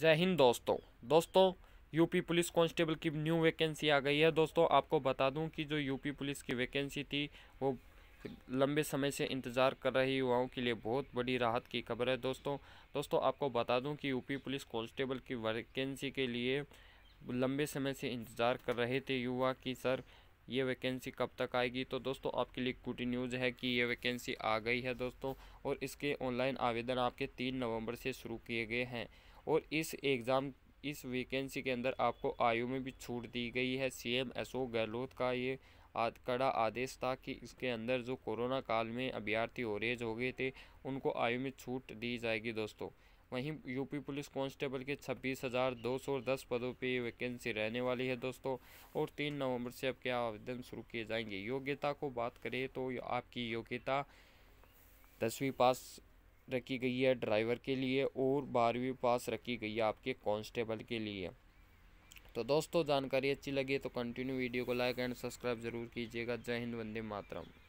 जय हिंद दोस्तों दोस्तों यूपी पुलिस कांस्टेबल की न्यू वैकेंसी आ गई है दोस्तों आपको बता दूं कि जो यूपी पुलिस की वैकेंसी थी वो लंबे समय से इंतज़ार कर रही युवाओं के लिए बहुत बड़ी राहत की खबर है दोस्तों दोस्तों आपको बता दूं कि यूपी पुलिस कांस्टेबल की वैकेंसी के लिए लंबे समय से इंतज़ार कर रहे थे युवा कि सर ये वैकेंसी कब तक आएगी तो दोस्तों आपके लिए गुड न्यूज़ है कि ये वैकेंसी आ गई है दोस्तों और इसके ऑनलाइन आवेदन आपके तीन नवंबर से शुरू किए गए हैं और इस एग्ज़ाम इस वैकेंसी के अंदर आपको आयु में भी छूट दी गई है सीएम अशोक गहलोत का ये आद, कड़ा आदेश था कि इसके अंदर जो कोरोना काल में अभ्यर्थी और एज हो गए थे उनको आयु में छूट दी जाएगी दोस्तों वहीं यूपी पुलिस कांस्टेबल के छब्बीस हज़ार दो सौ दस पदों पे वैकेंसी रहने वाली है दोस्तों और तीन नवंबर से आपके आवेदन शुरू किए जाएंगे योग्यता को बात करें तो आपकी योग्यता दसवीं पास रखी गई है ड्राइवर के लिए और बारहवीं पास रखी गई है आपके कांस्टेबल के लिए तो दोस्तों जानकारी अच्छी लगी तो कंटिन्यू वीडियो को लाइक एंड सब्सक्राइब जरूर कीजिएगा जय हिंद वंदे मातरम